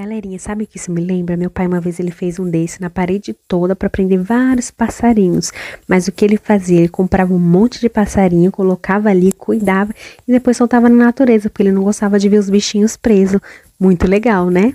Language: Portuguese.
Galerinha, sabe o que isso me lembra? Meu pai uma vez ele fez um desse na parede toda para prender vários passarinhos. Mas o que ele fazia? Ele comprava um monte de passarinho, colocava ali, cuidava e depois soltava na natureza, porque ele não gostava de ver os bichinhos presos. Muito legal, né?